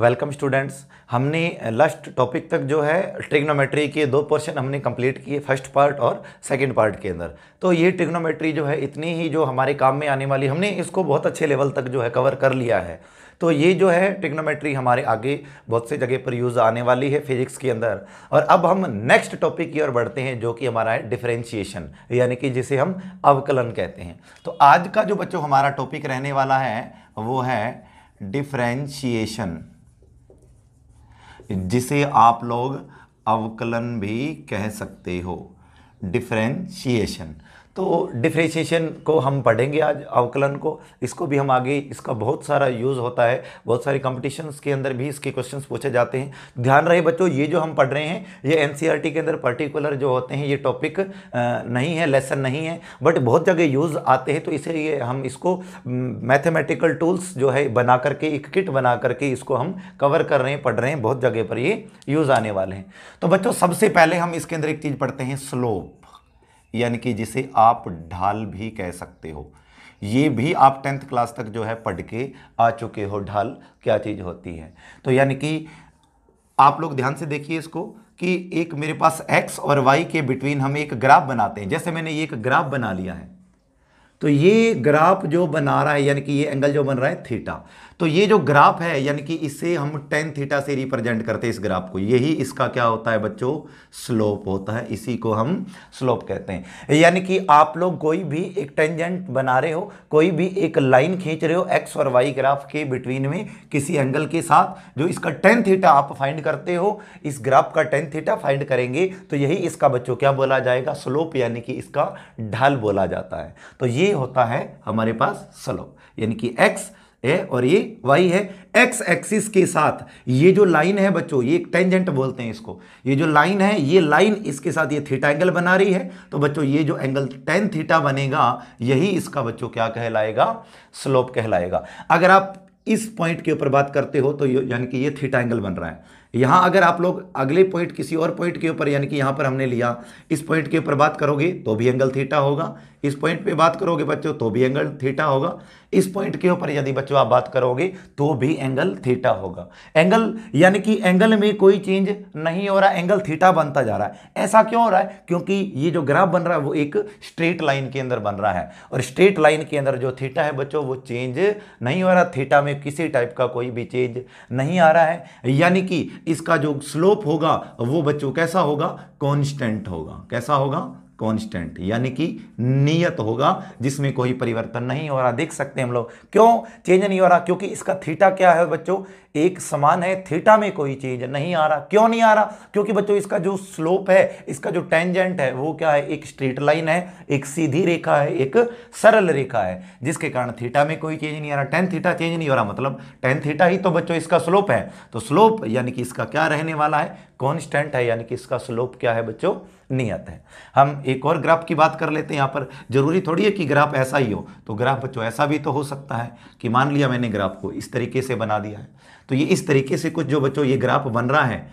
welcome students हमने last topic तक जो है ट्रिग्नोमेट्री के दो पोर्शन हमने कंप्लीट किए फर्स्ट पार्ट और सेकंड पार्ट के अंदर तो ये ट्रिग्नोमेट्री जो है इतनी ही जो हमारे काम में आने वाली हमने इसको बहुत अच्छे लेवल तक जो है कवर कर लिया है तो ये जो है ट्रिग्नोमेट्री हमारे आगे बहुत से जगह पर यूज़ आने वाली है फिजिक्स के अंदर और अब हम नेक्स्ट टॉपिक की ओर बढ़ते हैं जो कि हमारा है डिफ्रेंशिएशन यानी कि जिसे हम अवकलन कहते हैं तो आज का जो बच्चों हमारा टॉपिक रहने वाला है वो है डिफ्रेंशिएशन जिसे आप लोग अवकलन भी कह सकते हो डिफ्रेंशिएशन तो डिफ्रेंशिएशन को हम पढ़ेंगे आज अवकलन को इसको भी हम आगे इसका बहुत सारा यूज़ होता है बहुत सारे कंपटीशन्स के अंदर भी इसके क्वेश्चंस पूछे जाते हैं ध्यान रहे बच्चों ये जो हम पढ़ रहे हैं ये एन e के अंदर पर्टिकुलर जो होते हैं ये टॉपिक नहीं है लेसन नहीं है बट बहुत जगह यूज़ आते हैं तो इसलिए हम इसको मैथमेटिकल टूल्स जो है बना करके एक किट बना करके इसको हम कवर कर रहे हैं पढ़ रहे हैं बहुत जगह पर ये यूज़ आने वाले हैं तो बच्चों सबसे पहले हम इसके अंदर एक चीज़ पढ़ते हैं स्लोप यानी कि जिसे आप ढाल भी कह सकते हो ये भी आप टेंथ क्लास तक जो है पढ़ के आ चुके हो ढाल क्या चीज़ होती है तो यानी कि आप लोग ध्यान से देखिए इसको कि एक मेरे पास एक्स और वाई के बिटवीन हम एक ग्राफ बनाते हैं जैसे मैंने ये एक ग्राफ बना लिया है तो ये ग्राफ जो बना रहा है यानी कि ये एंगल जो बन रहा है थीटा तो ये जो ग्राफ है यानी कि इसे हम टेन थीटा से रिप्रेजेंट करते हैं इस ग्राफ को यही इसका क्या होता है बच्चों स्लोप होता है इसी को हम स्लोप कहते हैं यानी कि आप लोग कोई भी एक टेंजेंट बना रहे हो कोई भी एक लाइन खींच रहे हो एक्स और वाई ग्राफ के बिटवीन में किसी एंगल के साथ जो इसका टेन थीटा आप फाइंड करते हो इस ग्राफ का टेन थीटा फाइंड करेंगे तो यही इसका बच्चों क्या बोला जाएगा स्लोप यानी कि इसका ढाल बोला जाता है तो ये होता है हमारे पास स्लोप यानी कि एक्स है और ये वाई है एक्स एक्सिस के साथ ये जो लाइन है बच्चों ये टेंजेंट बोलते हैं इसको ये जो लाइन है ये लाइन इसके साथ ये थीटा एंगल बना रही है तो बच्चों ये जो एंगल टेन थीटा बनेगा यही इसका बच्चों क्या कहलाएगा स्लोप कहलाएगा अगर आप इस पॉइंट के ऊपर बात करते हो तो यानी कि ये थीटा एंगल बन रहा है यहां अगर आप लोग अगले पॉइंट किसी और पॉइंट के ऊपर यानी कि यहां पर हमने लिया इस पॉइंट के ऊपर बात करोगे तो भी एंगल थीटा होगा इस पॉइंट पे बात करोगे बच्चों तो भी एंगल थीटा होगा इस पॉइंट के ऊपर यदि बच्चों आप बात करोगे तो भी एंगल थीटा होगा एंगल यानी कि एंगल में कोई चेंज नहीं हो रहा एंगल थीटा बनता जा रहा है ऐसा क्यों हो रहा है क्योंकि ये जो ग्राफ बन रहा है वो एक स्ट्रेट लाइन के अंदर बन रहा है और स्ट्रेट लाइन के अंदर जो थीटा है बच्चों वो चेंज नहीं हो रहा थीटा में किसी टाइप का कोई भी चेंज नहीं आ रहा है यानी कि इसका जो स्लोप होगा वो बच्चों कैसा होगा कॉन्स्टेंट होगा कैसा होगा कांस्टेंट यानी कि नियत होगा जिसमें कोई परिवर्तन नहीं हो रहा देख सकते हैं हम लोग क्यों चेंज नहीं हो रहा क्योंकि इसका थीटा क्या है बच्चों एक समान है थीटा में कोई चेंज नहीं आ रहा क्यों नहीं आ रहा क्योंकि बच्चों इसका जो स्लोप है इसका जो टेंजेंट है वो क्या है एक स्ट्रेट लाइन है एक सीधी रेखा है एक सरल रेखा है जिसके कारण थीटा में कोई चेंज नहीं आ रहा टेन थीटा चेंज नहीं हो रहा मतलब टेन थीटा ही तो बच्चों इसका स्लोप है तो स्लोप यानी कि इसका क्या रहने वाला है कॉन्स्टेंट है यानी कि इसका स्लोप क्या है बच्चों नियत है हम एक और ग्राफ की बात कर लेते हैं यहाँ पर जरूरी थोड़ी है कि ग्राफ ऐसा ही हो तो ग्राफ बच्चों ऐसा भी तो हो सकता है कि मान लिया मैंने ग्राफ को इस तरीके से बना दिया है तो ये इस तरीके से कुछ जो बच्चों ये ग्राफ बन रहा है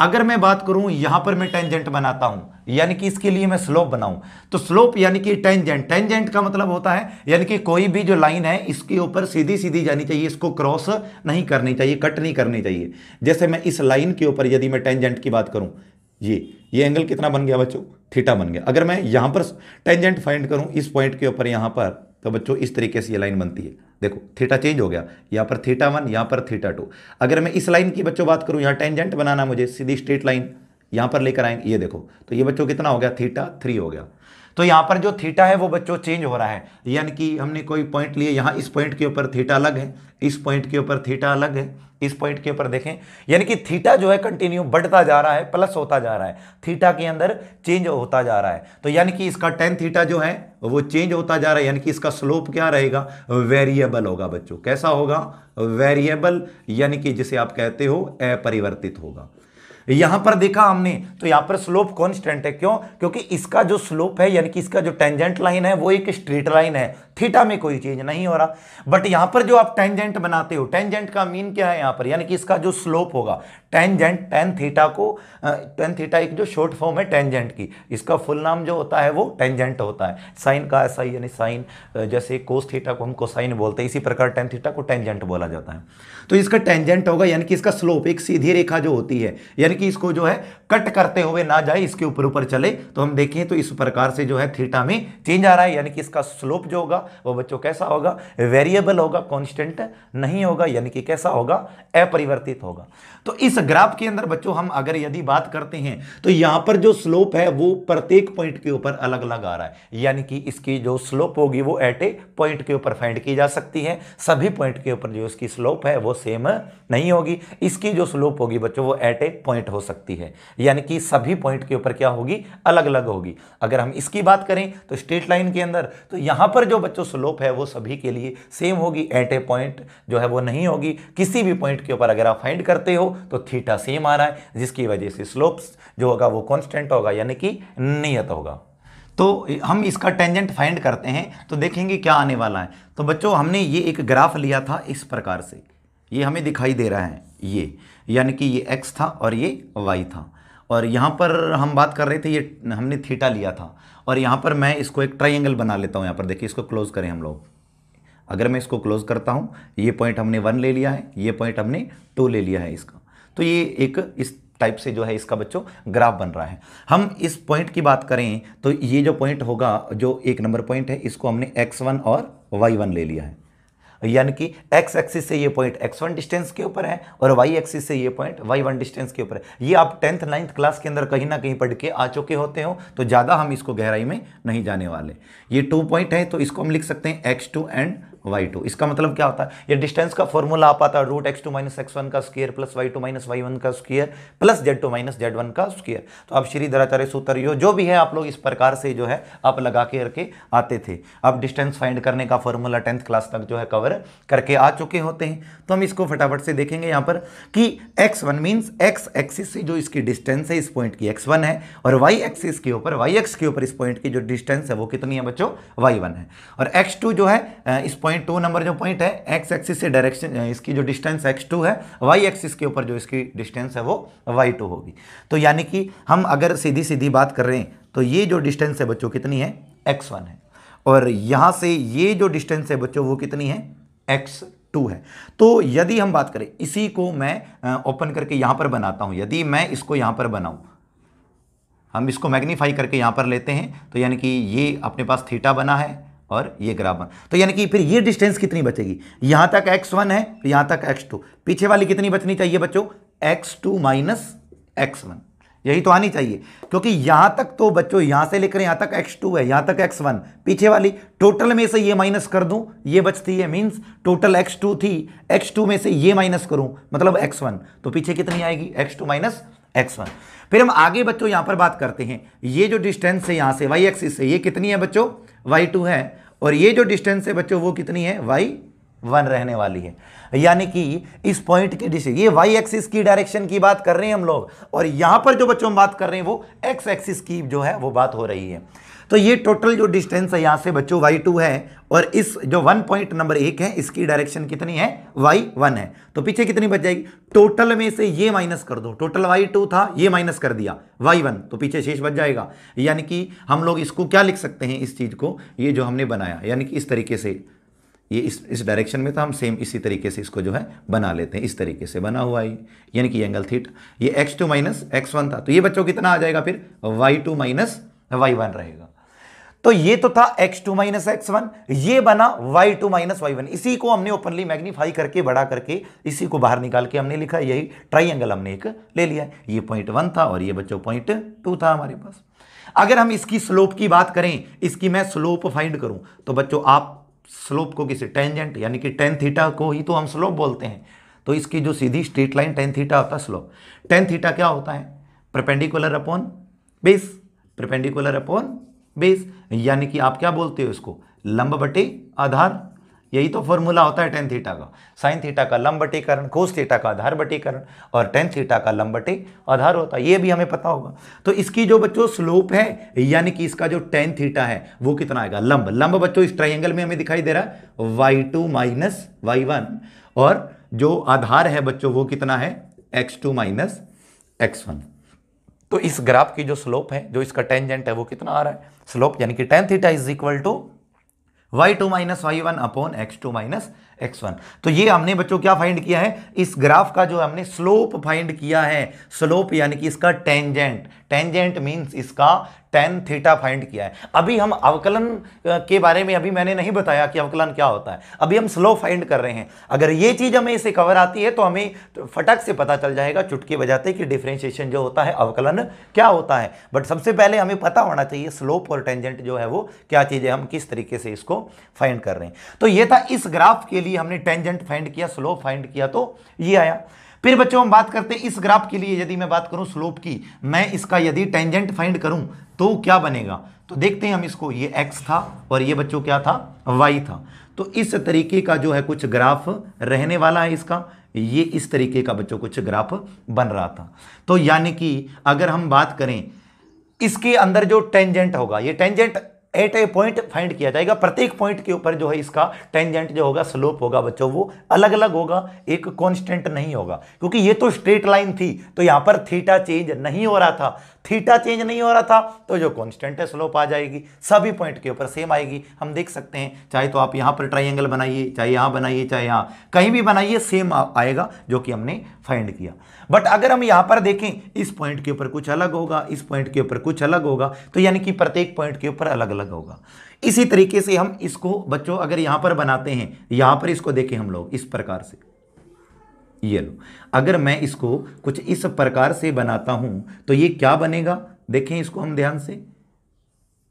अगर मैं बात करूं यहां पर मैं टेंजेंट बनाता हूं यानी कि इसके लिए मैं स्लोप बनाऊं तो स्लोप यानी कि टेंजेंट टेंजेंट का मतलब होता है यानी कि कोई भी जो लाइन है इसके ऊपर सीधी सीधी जानी चाहिए इसको क्रॉस नहीं करनी चाहिए कट नहीं करनी चाहिए जैसे मैं इस लाइन के ऊपर यदि मैं टेंजेंट की बात करूं ये ये एंगल कितना बन गया बच्चों थीटा बन गया अगर मैं यहां पर टेंजेंट फाइंड करूं इस पॉइंट के ऊपर यहां पर तो बच्चों इस तरीके से ये लाइन बनती है देखो थीटा चेंज हो गया यहाँ पर थीटा वन यहाँ पर थीटा टू अगर मैं इस लाइन की बच्चों बात करूँ यहाँ टेंजेंट बनाना मुझे सीधी स्ट्रेट लाइन यहाँ पर लेकर आए ये देखो तो ये बच्चों कितना हो गया थीटा थ्री हो गया तो यहाँ पर जो थीटा है वो बच्चों चेंज हो रहा है यानी कि हमने कोई पॉइंट लिए यहाँ इस पॉइंट के ऊपर थीटा अलग है इस पॉइंट के ऊपर थीटा अलग है इस पॉइंट के ऊपर देखें यानी कि थीटा जो है कंटिन्यू बढ़ता जा रहा है प्लस होता जा रहा है थीटा के अंदर चेंज होता जा रहा है तो यानी कि इसका टेन थीटा जो है वो चेंज होता जा रहा है यानी कि इसका स्लोप क्या रहेगा वेरिएबल होगा बच्चों कैसा होगा वेरिएबल यानी कि जिसे आप कहते हो अपरिवर्तित होगा यहां पर देखा हमने तो यहां पर स्लोप कॉन्स्टेंट है क्यों क्योंकि इसका जो स्लोप है यानी कि इसका जो टेंजेंट लाइन है वो एक स्ट्रेट लाइन है थीटा में कोई चेंज नहीं हो रहा बट यहां पर जो आप टेंजेंट बनाते हो टेंजेंट का मीन क्या है यहां पर यानी कि इसका जो स्लोप होगा टेंजेंट टेन थीटा को टेन थीटा एक जो शॉर्ट फॉर्म है टेंजेंट की इसका फुल नाम जो होता है वो टेंजेंट होता है साइन का ऐसा ही यानी साइन जैसे कोस थीटा को हम कोसाइन बोलते हैं इसी प्रकार टेन थीटा को टेंजेंट बोला जाता है तो इसका टेंजेंट होगा यानी कि इसका स्लोप एक सीधी रेखा जो होती है यानी कि इसको जो है कट करते हुए ना जाए इसके ऊपर ऊपर चले तो हम देखें तो इस प्रकार से जो है थीटा में चेंज आ रहा है यानी कि इसका स्लोप जो होगा वो बच्चों कैसा होगा वेरिएबल होगा कॉन्स्टेंट नहीं होगा यानी कि कैसा होगा अपरिवर्तित होगा तो इस ग्राफ के अंदर बच्चों हम अगर यदि बात करते हैं तो यहां पर जो स्लोप है वो प्रत्येक पॉइंट के ऊपर अलग अलग आ रहा है यानी कि इसकी जो स्लोप होगी वो एट ए पॉइंट के ऊपर फाइंड की जा सकती है सभी पॉइंट के ऊपर जो इसकी स्लोप है वो सेम नहीं होगी इसकी जो स्लोप होगी बच्चों वो एट ए पॉइंट हो सकती है यानी कि सभी पॉइंट के ऊपर क्या होगी अलग अलग होगी अगर हम इसकी बात करें तो स्ट्रेट लाइन के अंदर तो यहां पर जो बच्चों स्लोप है वो सभी के लिए सेम होगी एट ए पॉइंट जो है वो नहीं होगी किसी भी पॉइंट के ऊपर अगर आप फाइंड करते हो तो थीटा सेम आ रहा है जिसकी वजह से स्लोप्स जो होगा वो कॉन्स्टेंट होगा यानी कि नियत होगा तो हम इसका टेंजेंट फाइंड करते हैं तो देखेंगे क्या आने वाला है तो बच्चों हमने ये एक ग्राफ लिया था इस प्रकार से ये हमें दिखाई दे रहा है ये यानी कि ये एक्स था और ये वाई था और यहाँ पर हम बात कर रहे थे ये हमने थीटा लिया था और यहाँ पर मैं इसको एक ट्राइंगल बना लेता हूँ यहाँ पर देखिए इसको क्लोज़ करें हम लोग अगर मैं इसको क्लोज़ करता हूँ ये पॉइंट हमने वन ले लिया है ये पॉइंट हमने टू ले लिया है इसका तो ये एक इस टाइप से जो है इसका बच्चों ग्राफ बन रहा है हम इस पॉइंट की बात करें तो ये जो पॉइंट होगा जो एक नंबर पॉइंट है इसको हमने एक्स वन और वाई वन ले लिया है यानी कि एक्स एक्सिस से ये पॉइंट एक्स वन डिस्टेंस के ऊपर है और वाई एक्सिस से ये पॉइंट वाई वन डिस्टेंस के ऊपर है ये आप टेंथ नाइन्थ क्लास के अंदर कहीं ना कहीं पढ़ के आ चुके होते हो तो ज़्यादा हम इसको गहराई में नहीं जाने वाले ये टू पॉइंट है तो इसको हम लिख सकते हैं X two and Y two इसका मतलब क्या होता है ये डिस्टेंस का फॉर्मूला आप आता है root X two minus x one का square plus Y two minus Y one का square plus Z two minus Z one का स्केयर तो अब धराचार्य सूत्र यो जो भी है आप लोग इस प्रकार से जो है आप लगा के करके आते थे आप डिस्टेंस फाइंड करने का फॉर्मूला टेंथ क्लास तक जो है कवर करके आ चुके होते हैं तो हम इसको फटाफट से देखेंगे यहाँ पर कि X one means X axis से जो इसकी डिस्टेंस है इस पॉइंट की एक्स वन है और वाई एक्सिस के ऊपर वाई एक्स के ऊपर इस पॉइंट की जो डिस्टेंस है वो कितनी है बच्चों वाई वन है और एक्स टू जो है इस पॉइंट पॉइंट टू नंबर जो पॉइंट है एक्स एक्सिस से डायरेक्शन इसकी जो डिस्टेंस एक्स टू है वाई एक्सिस के ऊपर जो इसकी डिस्टेंस है वो वाई टू होगी तो यानी कि हम अगर सीधी सीधी बात कर रहे हैं तो ये जो डिस्टेंस है बच्चों कितनी है एक्स वन है और यहाँ से ये जो डिस्टेंस है बच्चों वो कितनी है एक्स टू है तो यदि हम बात करें इसी को मैं ओपन करके यहाँ पर बनाता हूँ यदि मैं इसको यहाँ पर बनाऊँ हम इसको मैग्नीफाई करके यहाँ पर लेते हैं तो यानी कि ये अपने पास थीटा बना है और ये ग्राफ बन तो यानी कि फिर ये डिस्टेंस कितनी बचेगी यहां तक एक्स वन है यहां तक एक्स टू पीछे वाली कितनी बचनी चाहिए बच्चों x two minus x one यही तो आनी चाहिए क्योंकि यहां तक तो बच्चों यहां से लेकर यहां तक एक्स टू है यहां तक एक्स वन पीछे वाली टोटल में से ये माइनस कर दूं ये बचती है मीन्स टोटल एक्स टू थी एक्स टू में से ये माइनस करूं मतलब एक्स वन तो पीछे कितनी आएगी X two minus x one फिर हम आगे बच्चों यहां पर बात करते हैं ये जो डिस्टेंस है यहां से वाई एक्सिस से ये कितनी है बच्चों वाई टू है और ये जो डिस्टेंस है बच्चों वो कितनी है वाई वन रहने वाली है यानी कि इस पॉइंट के डिस्टेंस ये वाई एक्सिस की डायरेक्शन की बात कर रहे हैं हम लोग और यहां पर जो बच्चों हम बात कर रहे हैं वो एक्स एक्सिस की जो है वो बात हो रही है तो ये टोटल जो डिस्टेंस है यहाँ से बच्चों वाई टू है और इस जो वन पॉइंट नंबर एक है इसकी डायरेक्शन कितनी है वाई वन है तो पीछे कितनी बच जाएगी टोटल में से ये माइनस कर दो टोटल वाई टू था ये माइनस कर दिया वाई वन तो पीछे शेष बच जाएगा यानी कि हम लोग इसको क्या लिख सकते हैं इस चीज़ को ये जो हमने बनाया यानी कि इस तरीके से ये इस इस डायरेक्शन में था हम सेम इसी तरीके से इसको जो है बना लेते हैं इस तरीके से बना हुआ है यानी कि एंगल थीट ये X two minus x one था तो ये बच्चों कितना आ जाएगा फिर Y two minus Y one रहेगा तो ये तो था x2 टू माइनस एक्स ये बना y2 टू माइनस वाई इसी को हमने ओपनली मैग्नीफाई करके बड़ा करके इसी को बाहर निकाल के हमने लिखा यही ट्राइंगल हमने एक ले लिया ये पॉइंट वन था और ये बच्चों पॉइंट टू था हमारे पास अगर हम इसकी स्लोप की बात करें इसकी मैं स्लोप फाइंड करूं तो बच्चों आप स्लोप को किसी टेंजेंट यानी कि टेन थीटा को ही तो हम स्लोप बोलते हैं तो इसकी जो सीधी स्ट्रेट लाइन टेन थीटा होता है स्लोप टेन थीटा क्या होता है perpendicular upon base perpendicular upon base यानी कि आप क्या बोलते हो इसको लंब बटे आधार यही तो फॉर्मूला होता है टेन थीटा का साइन थीटा का लंब बटेकरण कोस थीटा का आधार बटेकरण और टेन थीटा का लंब बटे आधार होता है ये भी हमें पता होगा तो इसकी जो बच्चों स्लोप है यानी कि इसका जो टेन थीटा है वो कितना आएगा लंब लंब बच्चों इस ट्राइंगल में हमें दिखाई दे रहा है Y two minus Y one और जो आधार है बच्चों वो कितना है X two minus x one तो इस ग्राफ की जो स्लोप है जो इसका टेंजेंट है वो कितना आ रहा है स्लोप यानी कि tan theta is equal to y two minus Y one upon x two minus x one तो ये हमने बच्चों क्या फाइंड किया है इस ग्राफ का जो हमने स्लोप फाइंड किया है स्लोप यानी कि इसका टेंजेंट टेंजेंट मींस इसका टेन थीटा फाइंड किया है अभी हम अवकलन के बारे में अभी मैंने नहीं बताया कि अवकलन क्या होता है अभी हम स्लो फाइंड कर रहे हैं अगर ये चीज़ हमें इसे कवर आती है तो हमें फटक से पता चल जाएगा चुटकी बजाते कि डिफ्रेंशिएशन जो होता है अवकलन क्या होता है बट सबसे पहले हमें पता होना चाहिए स्लोप और टेंजेंट जो है वो क्या चीज़ है हम किस तरीके से इसको फाइंड कर रहे हैं तो यह था इस ग्राफ के लिए हमने टेंजेंट फाइंड किया स्लोप फाइंड किया तो ये आया फिर बच्चों हम बात करते हैं इस ग्राफ के लिए यदि मैं बात करूं स्लोप की मैं इसका यदि टेंजेंट फाइंड करूं तो क्या बनेगा तो देखते हैं हम इसको ये एक्स था और ये बच्चों क्या था वाई था तो इस तरीके का जो है कुछ ग्राफ रहने वाला है इसका ये इस तरीके का बच्चों कुछ ग्राफ बन रहा था तो यानी कि अगर हम बात करें इसके अंदर जो टेंजेंट होगा ये tangent at a point find किया जाएगा प्रत्येक पॉइंट के ऊपर जो है इसका टेंजेंट जो होगा स्लोप होगा बच्चों वो अलग अलग होगा एक कॉन्स्टेंट नहीं होगा क्योंकि ये तो स्ट्रेट लाइन थी तो यहाँ पर थीटा चेंज नहीं हो रहा था थीटा चेंज नहीं हो रहा था तो जो कॉन्स्टेंट है स्लोप आ जाएगी सभी पॉइंट के ऊपर सेम आएगी हम देख सकते हैं चाहे तो आप यहाँ पर ट्राइंगल बनाइए चाहे यहाँ बनाइए चाहे यहाँ कहीं भी बनाइए सेम आएगा जो कि हमने फाइंड किया बट अगर हम यहां पर देखें इस पॉइंट के ऊपर कुछ अलग होगा इस पॉइंट के ऊपर कुछ अलग होगा तो यानी कि प्रत्येक पॉइंट के ऊपर अलग अलग होगा इसी तरीके से हम इसको बच्चों अगर यहां पर बनाते हैं यहां पर इसको देखें हम लोग इस प्रकार से ये लो अगर मैं इसको कुछ इस प्रकार से बनाता हूं तो ये क्या बनेगा देखें इसको हम ध्यान से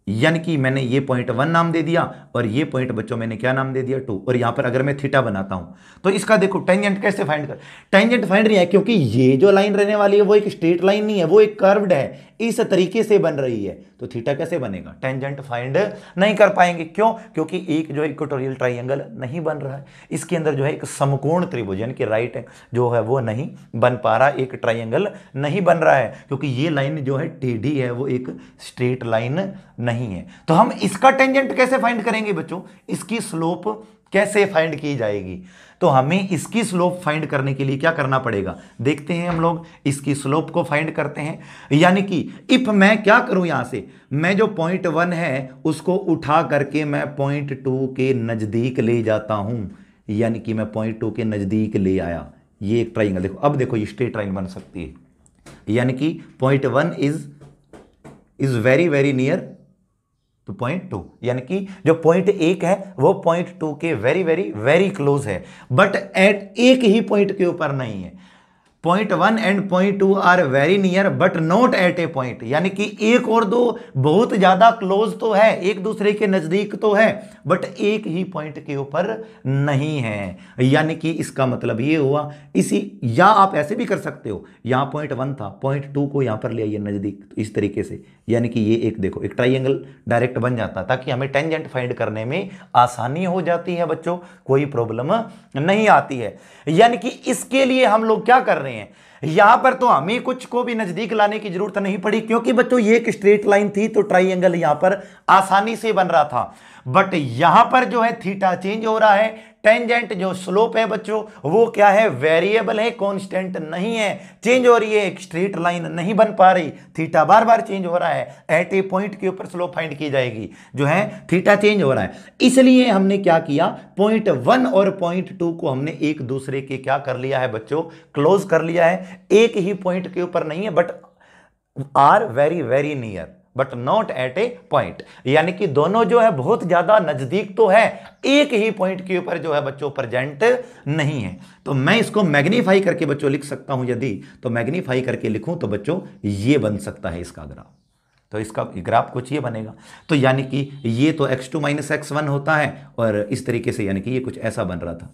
यानी कि मैंने ये पॉइंट वन नाम दे दिया और ये पॉइंट बच्चों मैंने क्या नाम दे दिया टू और यहां पर अगर मैं थीटा बनाता हूं तो इसका देखो टेंजेंट कैसे फाइंड कर टेंजेंट फाइंड नहीं है क्योंकि ये जो लाइन रहने वाली है वो एक स्ट्रेट लाइन नहीं है वो एक कर्व्ड है इस तरीके से बन रही है तो थीटा कैसे बनेगा टेंजेंट फाइंड नहीं कर पाएंगे क्यों क्योंकि एक जो इक्वेटोरियल ट्राइंगल नहीं बन रहा है इसके अंदर जो है एक समकोण त्रिभुज यानी कि राइट जो है वो नहीं बन पा रहा एक ट्राइंगल नहीं बन रहा है क्योंकि ये लाइन जो है टेढ़ी है वो एक स्ट्रेट लाइन नहीं है तो हम इसका टेंजेंट कैसे फाइंड करेंगे बच्चों इसकी स्लोप कैसे फाइंड की जाएगी तो हमें इसकी स्लोप फाइंड करने के लिए क्या करना पड़ेगा देखते हैं हम लोग इसकी स्लोप को फाइंड करते हैं यानी कि इफ मैं क्या करूं यहां से मैं जो पॉइंट वन है उसको उठा करके मैं पॉइंट टू के नज़दीक ले जाता हूं यानी कि मैं पॉइंट टू के नज़दीक ले आया ये एक ट्राइंगल देखो अब देखो ये स्ट्रेट ट्राइंगल बन सकती है यानी कि point one is is very very near तो पॉइंट टू यानी कि जो पॉइंट एक है वो पॉइंट टू के वेरी वेरी वेरी क्लोज है बट एट एक ही पॉइंट के ऊपर नहीं है point one and point two are very near but not at a point यानी कि एक और दो बहुत ज़्यादा क्लोज तो है एक दूसरे के नज़दीक तो है बट एक ही पॉइंट के ऊपर नहीं है यानी कि इसका मतलब ये हुआ इसी या आप ऐसे भी कर सकते हो यहां पॉइंट वन था पॉइंट टू को यहां पर ले आइए नज़दीक तो इस तरीके से यानी कि ये एक देखो एक ट्राइंगल डायरेक्ट बन जाता ताकि हमें टेंजेंट फाइंड करने में आसानी हो जाती है बच्चों कोई प्रॉब्लम नहीं आती है यानी कि इसके लिए हम लोग क्या कर रहे हैं रहे हैं यहां पर तो हमें कुछ को भी नजदीक लाने की जरूरत नहीं पड़ी क्योंकि बच्चों ये एक स्ट्रेट लाइन थी तो ट्राइंगल यहां पर आसानी से बन रहा था बट यहां पर जो है थीटा चेंज हो रहा है टेंजेंट जो स्लोप है बच्चों वो क्या है वेरिएबल है कॉन्स्टेंट नहीं है चेंज हो रही है एक स्ट्रेट लाइन नहीं बन पा रही थीटा बार बार चेंज हो रहा है एट ए पॉइंट के ऊपर स्लोप फाइंड की जाएगी जो है थीटा चेंज हो रहा है इसलिए हमने क्या किया पॉइंट वन और पॉइंट टू को हमने एक दूसरे के क्या कर लिया है बच्चों क्लोज कर लिया है एक ही पॉइंट के ऊपर नहीं है but are very very near but not at a point यानी कि दोनों जो है बहुत ज़्यादा नज़दीक तो है एक ही पॉइंट के ऊपर जो है बच्चों प्रेजेंट नहीं है तो मैं इसको मैग्नीफाई करके बच्चों लिख सकता हूं यदि तो मैग्नीफाई करके लिखूं तो बच्चों ये बन सकता है इसका ग्राफ तो इसका ग्राफ कुछ ये बनेगा तो यानी कि ये तो x two minus x one होता है और इस तरीके से यानी कि ये कुछ ऐसा बन रहा था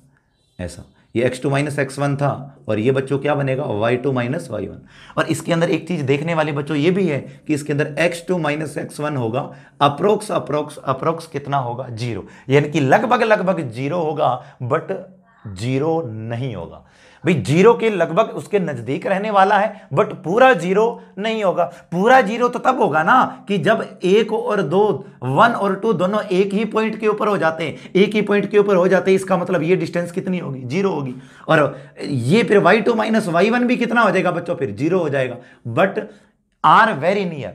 ऐसा ये x2 टू माइनस एक्स था और ये बच्चों क्या बनेगा y2 टू माइनस वाई और इसके अंदर एक चीज़ देखने वाले बच्चों ये भी है कि इसके अंदर x2 टू माइनस एक्स होगा अप्रोक्स अप्रोक्स अप्रोक्स कितना होगा जीरो यानी कि लगभग लगभग जीरो होगा बट जीरो नहीं होगा भाई जीरो के लगभग उसके नज़दीक रहने वाला है बट पूरा जीरो नहीं होगा पूरा जीरो तो तब होगा ना कि जब एक और दो वन और टू दोनों एक ही पॉइंट के ऊपर हो जाते हैं एक ही पॉइंट के ऊपर हो जाते हैं इसका मतलब ये डिस्टेंस कितनी होगी जीरो होगी और ये फिर Y two minus Y one भी कितना हो जाएगा बच्चों फिर जीरो हो जाएगा but are very near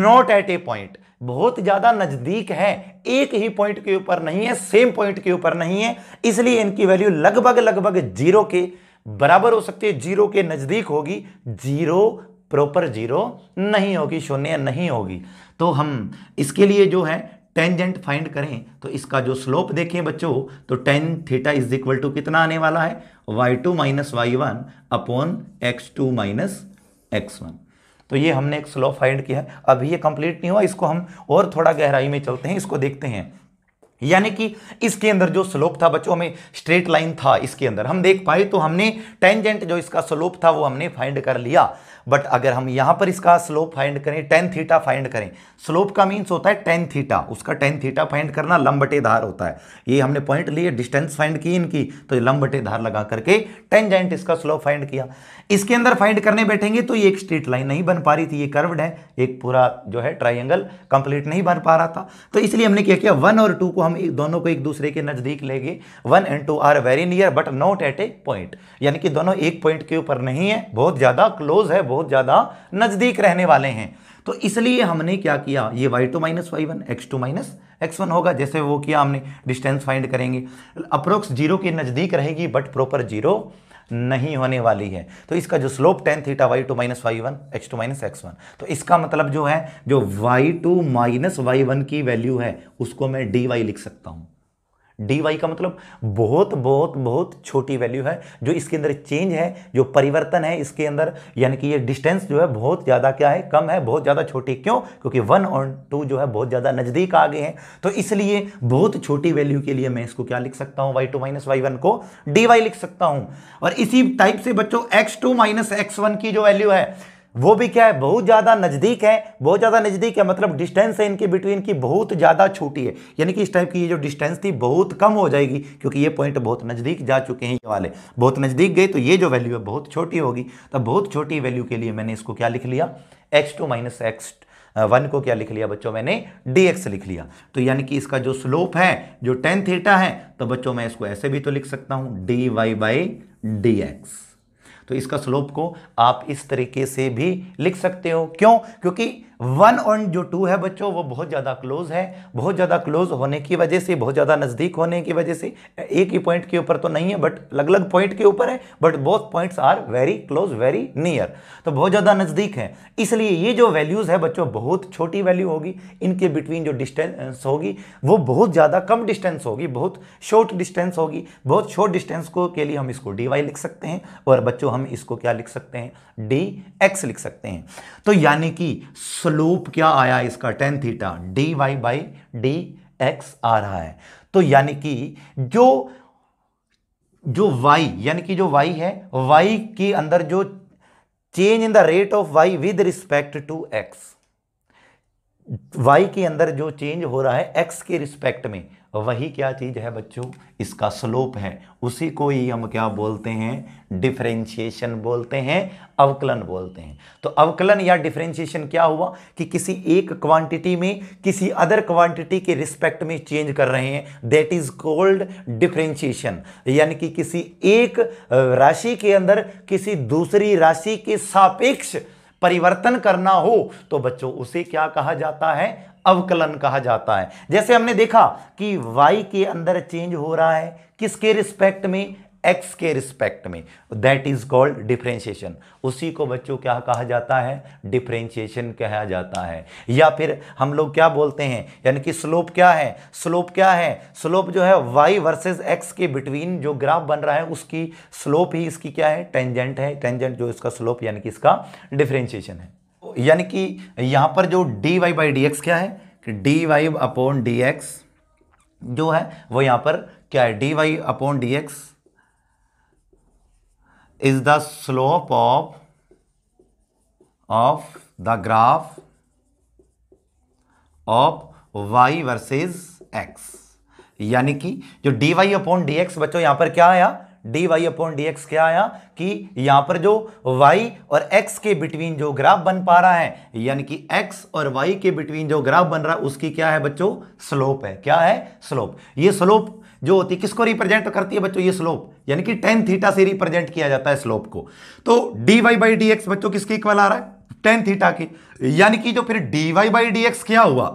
not at a point बहुत ज्यादा नजदीक है एक ही पॉइंट के ऊपर नहीं है सेम पॉइंट के ऊपर नहीं है इसलिए इनकी वैल्यू लगभग लगभग जीरो के बराबर हो सकती है जीरो के नज़दीक होगी जीरो प्रॉपर जीरो नहीं होगी शून्य नहीं होगी तो हम इसके लिए जो है टेंजेंट फाइंड करें तो इसका जो स्लोप देखें बच्चों तो tan theta is equal to कितना आने वाला है Y two minus Y one upon x two minus x one तो ये हमने एक स्लोप फाइंड किया है अभी ये कंप्लीट नहीं हुआ इसको हम और थोड़ा गहराई में चलते हैं इसको देखते हैं यानी कि इसके अंदर जो स्लोप था बच्चों में स्ट्रेट लाइन था इसके अंदर हम देख पाए तो हमने टेंजेंट जो इसका स्लोप था वो हमने फाइंड कर लिया बट अगर हम यहां पर इसका स्लोप फाइंड करें टेन थीटा फाइंड करें स्लोप का मीन्स होता है टेन थीटा उसका टेन थीटा फाइंड करना लंबटे धार होता है ये हमने पॉइंट लिए डिस्टेंस फाइंड की इनकी तो लंबटे धार लगा करके टेंजेंट इसका स्लोप फाइंड किया इसके अंदर फाइंड करने बैठेंगे तो ये एक स्ट्रीट लाइन नहीं बन पा रही थी ये कर्वड है एक पूरा जो है ट्राइंगल कंप्लीट नहीं बन पा रहा था तो इसलिए हमने क्या किया वन और टू को हम एक दोनों को एक दूसरे के नज़दीक ले गए one and two are very near but not at a point यानी कि दोनों एक पॉइंट के ऊपर नहीं है बहुत ज़्यादा क्लोज है बहुत बहुत ज़्यादा नज़दीक रहने वाले हैं तो इसलिए हमने क्या किया ये y two minus Y one x two minus x one होगा जैसे वो किया हमने डिस्टेंस फाइंड करेंगे अप्रोक्स जीरो के नज़दीक रहेगी बट प्रॉपर जीरो नहीं होने वाली है तो इसका जो slope tan theta y two minus Y one x two minus x one तो इसका मतलब जो है जो y two minus Y one की वैल्यू है उसको मैं डी वाई लिख सकता हूं डी वाई का मतलब बहुत बहुत बहुत छोटी वैल्यू है जो इसके अंदर चेंज है जो परिवर्तन है इसके अंदर यानी कि ये डिस्टेंस जो है बहुत ज़्यादा क्या है कम है बहुत ज़्यादा छोटी क्यों क्योंकि वन और टू जो है बहुत ज़्यादा नज़दीक आ गए हैं तो इसलिए बहुत छोटी वैल्यू के लिए मैं इसको क्या लिख सकता हूँ y two minus Y one को डी वाई लिख सकता हूँ और इसी टाइप से बच्चों x two minus x one की जो वैल्यू है वो भी क्या है बहुत ज़्यादा नज़दीक है बहुत ज़्यादा नज़दीक है मतलब डिस्टेंस है इनके बिटवीन की बहुत ज़्यादा छोटी है यानी कि इस टाइप की ये जो डिस्टेंस थी बहुत कम हो जाएगी क्योंकि ये पॉइंट बहुत नज़दीक जा चुके हैं ये वाले बहुत नज़दीक गए तो ये जो वैल्यू है बहुत छोटी होगी तो बहुत छोटी वैल्यू के लिए मैंने इसको क्या लिख लिया x two minus x one को क्या लिख लिया बच्चों मैंने डी एक्स लिख लिया तो यानी कि इसका जो स्लोप है जो टेन थीटा है तो बच्चों मैं इसको ऐसे भी तो लिख सकता हूँ d y by d x तो इसका स्लोप को आप इस तरीके से भी लिख सकते हो क्यों क्योंकि वन और जो टू है बच्चों वो बहुत ज़्यादा क्लोज है बहुत ज़्यादा क्लोज होने की वजह से बहुत ज़्यादा नज़दीक होने की वजह से एक ही पॉइंट के ऊपर तो नहीं है बट अलग अलग पॉइंट के ऊपर है but both points are very close very near तो बहुत ज़्यादा नज़दीक है इसलिए ये जो वैल्यूज़ है बच्चों बहुत छोटी वैल्यू होगी इनके बिटवीन जो डिस्टेंस होगी वो बहुत ज़्यादा कम डिस्टेंस होगी बहुत शॉर्ट डिस्टेंस होगी बहुत शॉर्ट डिस्टेंस को के लिए हम इसको डी वाई लिख सकते हैं और बच्चों हम इसको क्या लिख सकते हैं डी एक्स लिख सकते हैं तो यानी कि स्लोप क्या आया इसका tan theta d y by d x आ रहा है तो यानी कि जो जो वाई यानी कि जो वाई है वाई के अंदर जो change in the rate of y with respect to x y के अंदर जो चेंज हो रहा है एक्स के रिस्पेक्ट में वही क्या चीज़ है बच्चों इसका स्लोप है उसी को ही हम क्या बोलते हैं डिफ्रेंशिएशन बोलते हैं अवकलन बोलते हैं तो अवकलन या डिफ्रेंशिएशन क्या हुआ कि किसी एक क्वांटिटी में किसी अदर क्वांटिटी के रिस्पेक्ट में चेंज कर रहे हैं दैट इज कॉल्ड डिफ्रेंशिएशन यानी कि किसी एक राशि के अंदर किसी दूसरी राशि के सापेक्ष परिवर्तन करना हो तो बच्चों उसे क्या कहा जाता है अवकलन कहा जाता है जैसे हमने देखा कि वाई के अंदर चेंज हो रहा है किसके रिस्पेक्ट में एक्स के रिस्पेक्ट में दैट इज कॉल्ड डिफ्रेंशिएशन उसी को बच्चों क्या कहा जाता है डिफ्रेंशिएशन कहा जाता है या फिर हम लोग क्या बोलते हैं यानी कि स्लोप क्या है स्लोप क्या है स्लोप जो है वाई वर्सेस एक्स के बिटवीन जो ग्राफ बन रहा है उसकी स्लोप ही इसकी क्या है टेंजेंट है टेंजेंट जो इसका स्लोप यानी कि इसका डिफ्रेंशिएशन है यानी कि यहां पर जो d y by d x क्या है d y upon d x जो है वो यहां पर क्या है d y upon d x is the slope of of the graph of y versus x यानी कि जो d y upon d x बच्चों यहां पर क्या आया d y upon d x क्या आया कि यहां पर जो वाई और एक्स के बिटवीन जो ग्राफ बन पा रहा है यानी कि एक्स और वाई के बिटवीन जो ग्राफ बन रहा है उसकी क्या है बच्चों स्लोप है क्या है स्लोप ये स्लोप जो होती है किसको रिप्रेजेंट करती है बच्चों ये स्लोप यानी कि टेन थीटा से रिप्रेजेंट किया जाता है स्लोप को तो d y by d x बच्चों किसके इक्वल आ रहा है टेन थीटा के यानी कि जो फिर d y by d x क्या हुआ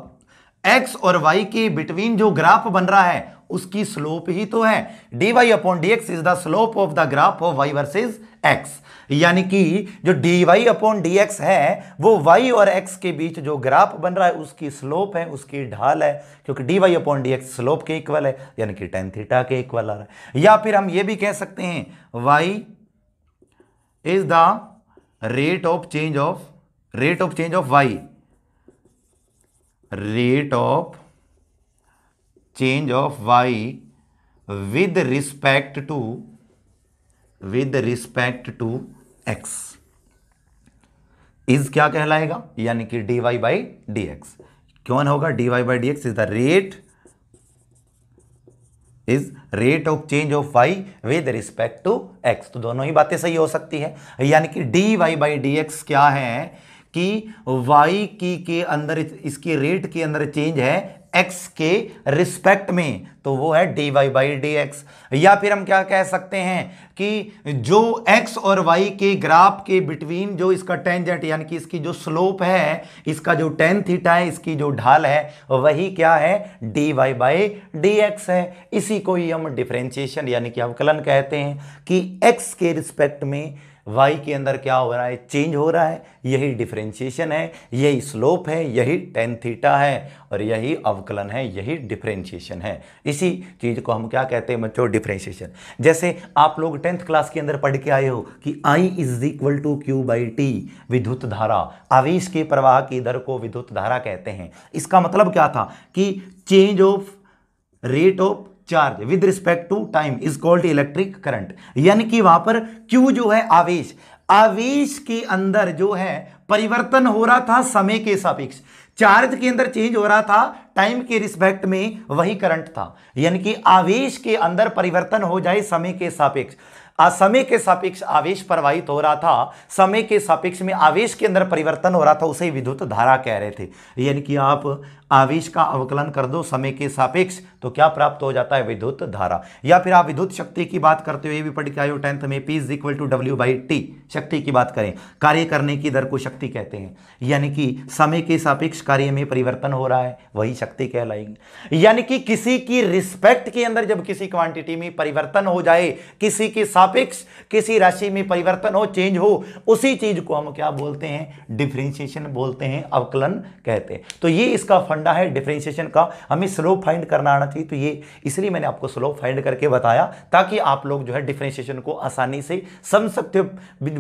एक्स और वाई के बिटवीन जो ग्राफ बन रहा है उसकी स्लोप ही तो है d y upon d x is the slope of the graph of y versus x यानी कि जो d y upon d x है वो वाई और एक्स के बीच जो ग्राफ बन रहा है उसकी स्लोप है उसकी ढाल है क्योंकि d y upon d x slope के इक्वल है यानी कि टेन थीटा के इक्वल आ रहा है या फिर हम ये भी कह सकते हैं y is the rate of change of rate of change of y rate of change of y with respect to with respect to x is क्या कहलाएगा यानी कि d y by d x क्यों होगा d y by d x is the rate is rate of change of y with respect to x तो दोनों ही बातें सही हो सकती है यानी कि d y by d x क्या है कि y की के अंदर इसकी रेट के अंदर चेंज है एक्स के रिस्पेक्ट में तो वो है d y by d x या फिर हम क्या कह सकते हैं कि जो एक्स और वाई के ग्राफ के बिटवीन जो इसका टेंजेंट यानी कि इसकी जो स्लोप है इसका जो टेन थीटा है इसकी जो ढाल है वही क्या है d y by d x है इसी को ही हम डिफ्रेंशिएशन यानी कि अवकलन कहते हैं कि एक्स के रिस्पेक्ट में वाई के अंदर क्या हो रहा है चेंज हो रहा है यही डिफ्रेंशिएशन है यही स्लोप है यही टेन थीटा है और यही अवकलन है यही डिफ्रेंशिएशन है इसी चीज़ को हम क्या कहते हैं बच्चों डिफ्रेंशिएशन जैसे आप लोग टेंथ क्लास के अंदर पढ़ के आए हो कि I is equal to q by t विद्युत धारा आवेश के प्रवाह की दर को विद्युत धारा कहते हैं इसका मतलब क्या था कि change of rate of charge with respect to time is called electric current यानी कि वहां पर क्यू जो है आवेश आवेश के अंदर जो है परिवर्तन हो रहा था समय के सापेक्ष चार्ज के अंदर चेंज हो रहा था टाइम के रिस्पेक्ट में वही करंट था यानी कि आवेश के अंदर परिवर्तन हो जाए समय के सापेक्ष समय के सापेक्ष आवेश प्रवाहित हो रहा था समय के सापेक्ष में आवेश के अंदर परिवर्तन हो रहा था उसे विद्युत धारा कह रहे थे यानी कि आप आवेश का अवकलन कर दो समय के सापेक्ष तो क्या प्राप्त हो जाता है विद्युत धारा या फिर आप विद्युत शक्ति की बात करते हो ये भी पढ़ के आयो टेंथ में पी इज इक्वल टू डब्ल्यू बाई टी शक्ति की बात करें कार्य करने की दर को शक्ति कहते हैं यानी कि समय के सापेक्ष कार्य में परिवर्तन हो रहा है वही शक्ति कहलाएंगे यानी कि किसी की रिस्पेक्ट के अंदर जब किसी क्वांटिटी में परिवर्तन हो जाए किसी के सापेक्ष किसी राशि में परिवर्तन हो चेंज हो उसी चीज को हम क्या बोलते हैं डिफ्रेंशिएशन बोलते हैं अवकलन कहते हैं तो ये इसका फंडा है डिफ्रेंशिएशन का हमें स्लोप फाइंड करना आना थी तो ये इसलिए मैंने आपको स्लोप फाइंड करके बताया ताकि आप लोग जो है डिफ्रेंशिएशन को आसानी से समझ सकते हो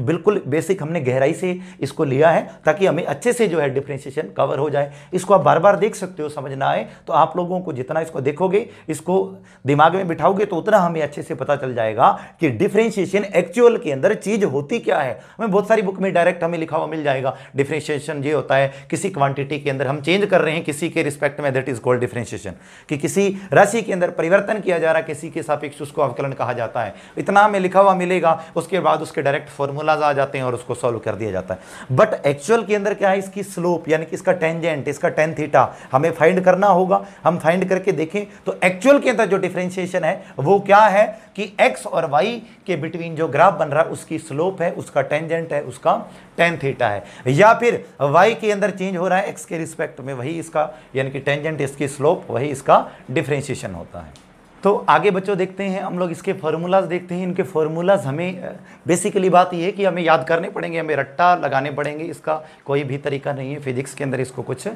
बिल्कुल बेसिक हमने गहराई से इसको लिया है ताकि हमें अच्छे से जो है डिफ्रेंशिएशन कवर हो जाए इसको आप बार बार देख सकते हो समझ ना आए तो आप लोगों को जितना इसको देखोगे इसको दिमाग में बिठाओगे तो उतना हमें अच्छे से पता चल जाएगा कि डिफ्रेंशिएशन एक्चुअल के अंदर चीज़ होती क्या है हमें बहुत सारी बुक में डायरेक्ट हमें लिखा हुआ मिल जाएगा डिफ्रेंशिएशन ये होता है किसी क्वांटिटी के अंदर हम चेंज कर रहे हैं किसी के रिस्पेक्ट में दैट इज कॉल्ड डिफ्रेंशिएशन कि किसी राशि के अंदर परिवर्तन किया जा रहा किसी के सापेक्ष उसको अवकलन कहा जाता है इतना में लिखा हुआ मिलेगा उसके बाद उसके डायरेक्ट फॉर्मूलाज आ जाते हैं और उसको सॉल्व कर दिया जाता है बट एक्चुअल के अंदर क्या है इसकी स्लोप यानी कि इसका टेंजेंट इसका टेन थीटा हमें फाइंड करना होगा हम फाइंड करके देखें तो एक्चुअल के अंदर जो डिफ्रेंशिएशन है वो क्या है कि एक्स और वाई के बिटवीन जो ग्राफ बन रहा है उसकी स्लोप है उसका टेंजेंट है उसका टेन थीटा है या फिर वाई के अंदर चेंज हो रहा है एक्स के रिस्पेक्ट में वही इसका यानी कि टेंजेंट इसकी स्लोप वही इसका डिफ्रेंशिएशन होता है तो आगे बच्चों देखते हैं हम लोग इसके फार्मूलाज देखते हैं इनके फार्मूलाज हमें बेसिकली बात यह है कि हमें याद करने पड़ेंगे हमें रट्टा लगाने पड़ेंगे इसका कोई भी तरीका नहीं है फिजिक्स के अंदर इसको कुछ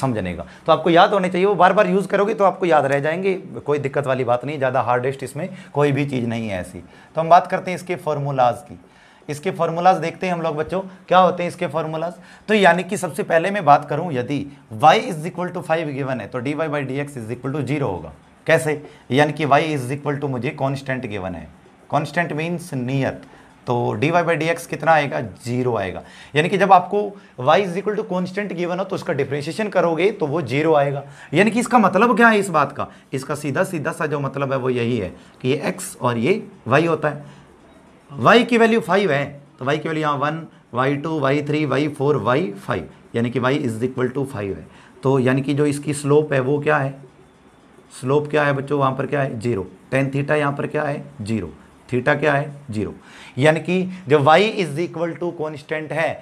समझने का तो आपको याद होने चाहिए वो बार बार यूज़ करोगे तो आपको याद रह जाएंगे कोई दिक्कत वाली बात नहीं ज़्यादा हार्डेस्ट इसमें कोई भी चीज़ नहीं है ऐसी तो हम बात करते हैं इसके फार्मूलाज की इसके फॉर्मूलाज देखते हैं हम लोग बच्चों क्या होते हैं इसके फॉर्मूलाज तो यानी कि सबसे पहले मैं बात करूं यदि y is equal to five given है तो d y by d x is equal to zero होगा कैसे यानी कि y इज इक्वल टू मुझे कॉन्स्टेंट गिवन है कॉन्स्टेंट मीन्स नियत तो d y by d x कितना आएगा जीरो आएगा यानी कि जब आपको y is equal to constant given हो तो उसका डिफ्रेंशिएशन करोगे तो वो जीरो आएगा यानी कि इसका मतलब क्या है इस बात का इसका सीधा सीधा सा जो मतलब है वो यही है कि ये एक्स और ये वाई होता है वाई की वैल्यू फाइव है तो वाई की वैल्यू यहाँ one y two y three y four y five यानी कि y is equal to five है तो यानी कि जो इसकी स्लोप है वो क्या है स्लोप क्या है बच्चों वहाँ पर क्या है जीरो टेन थीटा यहाँ पर क्या है जीरो थीटा क्या है जीरो यानी कि जब y is equal to constant है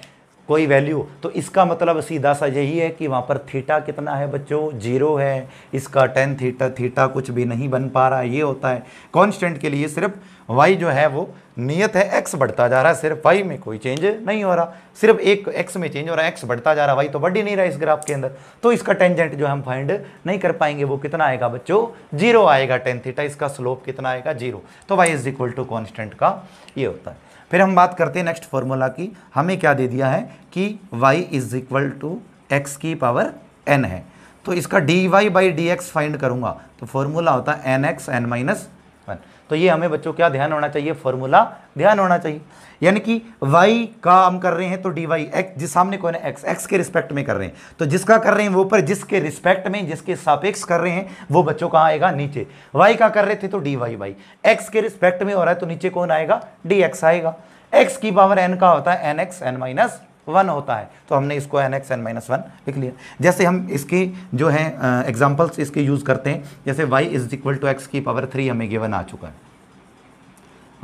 कोई वैल्यू तो इसका मतलब सीधा सा यही है कि वहाँ पर थीटा कितना है बच्चों जीरो है इसका टेन थीटा थीटा कुछ भी नहीं बन पा रहा ये होता है कॉन्स्टेंट के लिए सिर्फ वाई जो है वो नियत है एक्स बढ़ता जा रहा है सिर्फ वाई में कोई चेंज नहीं हो रहा सिर्फ एक एक्स में चेंज हो रहा है एक्स बढ़ता जा रहा है वाई तो बढ़ ही नहीं रहा इस ग्राफ के अंदर तो इसका टेंजेंट जो हम फाइंड नहीं कर पाएंगे वो कितना आएगा बच्चों जीरो आएगा टेन थीटा इसका स्लोप कितना आएगा जीरो तो y is equal to constant का ये होता है फिर हम बात करते हैं नेक्स्ट फॉर्मूला की हमें क्या दे दिया है कि y is equal to x की पावर एन है तो इसका d y by d x find करूँगा तो फॉर्मूला होता है n x n minus one तो ये हमें बच्चों क्या ध्यान होना चाहिए फॉर्मूला ध्यान होना चाहिए यानी कि वाई का हम कर रहे हैं तो डी वाई एक्स जिस सामने कौन है एक्स एक्स के रिस्पेक्ट में कर रहे हैं तो जिसका कर रहे हैं वो ऊपर जिसके रिस्पेक्ट में जिसके सापेक्ष कर रहे हैं वो बच्चों का आएगा नीचे वाई का कर रहे थे तो डी वाई वाई एक्स के रिस्पेक्ट में हो रहा है तो नीचे कौन आएगा डी एक्स आएगा एक्स की पावर एन का होता है n x n minus one होता है तो हमने इसको n x n minus one लिख लिया जैसे हम इसकी जो है एग्जाम्पल्स इसके यूज़ करते हैं जैसे y is equal to x की पावर थ्री हमें गिवन आ चुका है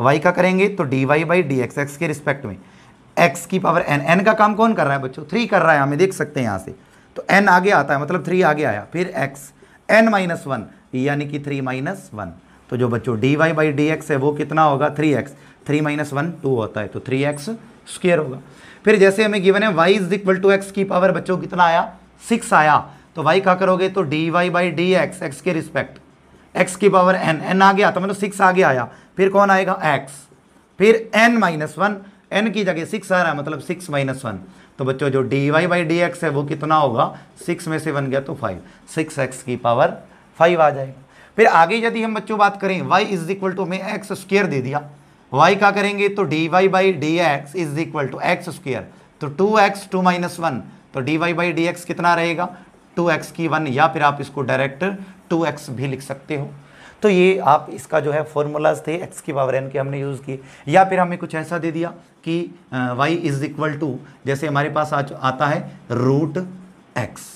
वाई का करेंगे तो d y by d x x के रिस्पेक्ट में एक्स की पावर एन एन का काम कौन कर रहा है बच्चों थ्री कर रहा है हमें देख सकते हैं यहाँ से तो एन आगे आता है मतलब थ्री आगे आया फिर एक्स एन माइनस वन यानी कि थ्री माइनस वन तो जो बच्चों d y by d x है वो कितना होगा three x three minus one two होता है तो थ्री एक्स स्क्र होगा फिर जैसे हमें गिवन है y is equal to x की पावर बच्चों कितना आया सिक्स आया तो वाई क्या करोगे तो d y by d x x के रिस्पेक्ट एक्स की पावर एन एन आ गया तो मतलब सिक्स आगे आया फिर कौन आएगा एक्स फिर एन माइनस वन एन की जगह सिक्स आ रहा है मतलब सिक्स माइनस वन तो बच्चों जो d y by d x है वो कितना होगा सिक्स में से वन गया तो फाइव सिक्स एक्स की पावर फाइव आ जाएगा फिर आगे यदि हम बच्चों बात करें वाई इज इक्वल टू हमें एक्स स्क्र दे दिया वाई का करेंगे तो d y by d x is equal to x square तो two x two minus one तो d y by d x कितना रहेगा टू एक्स की वन या फिर आप इसको डायरेक्ट टू एक्स भी लिख सकते हो तो ये आप इसका जो है फॉर्मूलाज थे एक्स की पावर एन के हमने यूज़ किए या फिर हमें कुछ ऐसा दे दिया कि वाई इज इक्वल टू जैसे हमारे पास आज आता है रूट एक्स